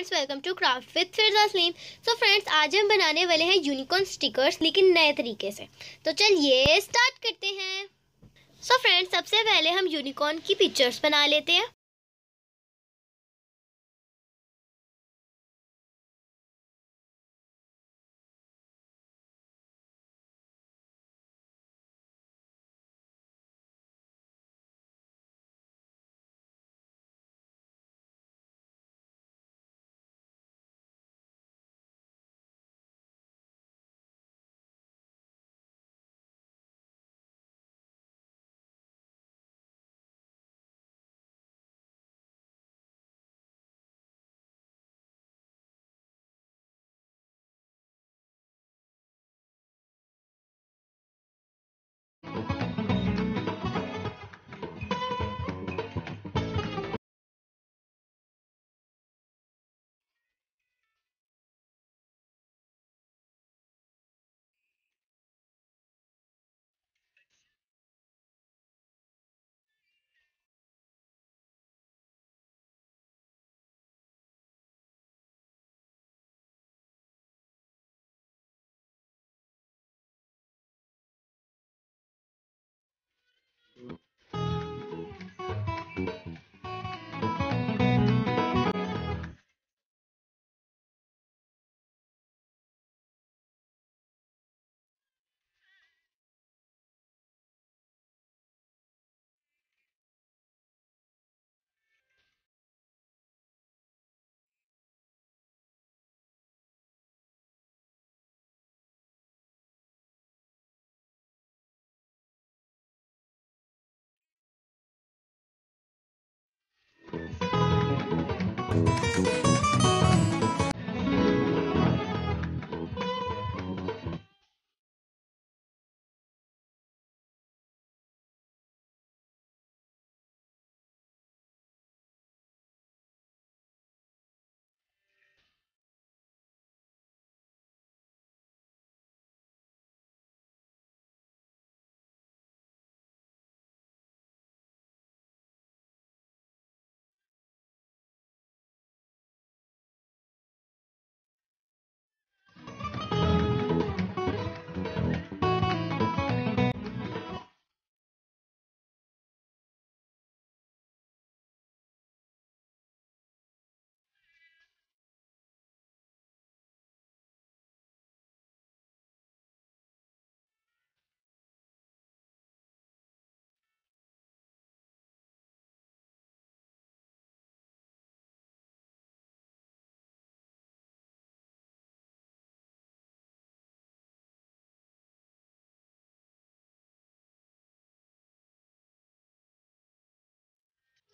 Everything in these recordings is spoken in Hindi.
friends welcome to craft with फिर सलीम सो फ्रेंड्स आज हम बनाने वाले हैं यूनिकॉर्न स्टिकर्स लेकिन नए तरीके से तो चलिए स्टार्ट करते हैं सो so फ्रेंड्स सबसे पहले हम यूनिकॉर्न की पिक्चर्स बना लेते हैं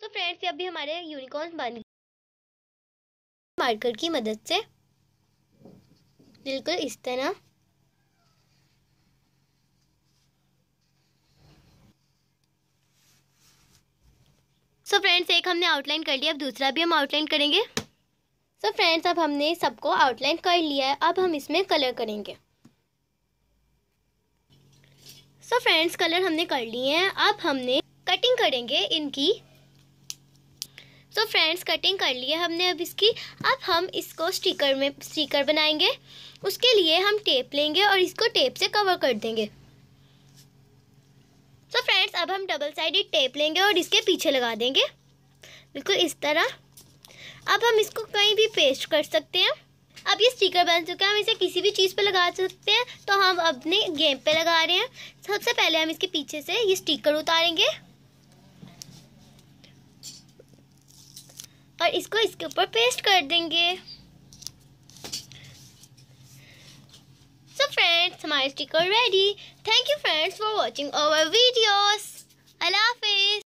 सो फ्रेंड्स ये अभी हमारे यूनिकॉर्न बन मार्कर की मदद से बिल्कुल इस तरह सो so फ्रेंड्स एक हमने आउटलाइन कर लिया अब दूसरा भी हम आउटलाइन करेंगे सो so फ्रेंड्स अब हमने सबको आउटलाइन कर लिया है अब हम इसमें कलर करेंगे सो so फ्रेंड्स कलर हमने कर लिए हैं अब हमने कटिंग करेंगे इनकी तो फ्रेंड्स कटिंग कर लिए हमने अब इसकी अब हम इसको स्टिकर में स्टिकर बनाएंगे उसके लिए हम टेप लेंगे और इसको टेप से कवर कर देंगे तो फ्रेंड्स अब हम डबल साइडेड टेप लेंगे और इसके पीछे लगा देंगे बिल्कुल इस तरह अब हम इसको कहीं भी पेस्ट कर सकते हैं अब ये स्टिकर बन चुका है हम इसे किसी भी चीज़ पे लगा सकते हैं तो हम अपने गेम पे लगा रहे हैं सबसे पहले हम इसके पीछे से ये स्टिकर उतारेंगे और इसको इसके ऊपर पेस्ट कर देंगे सो फ्रेंड्स हमारे sticker ready thank you friends for watching our videos अल्लाह हाफिज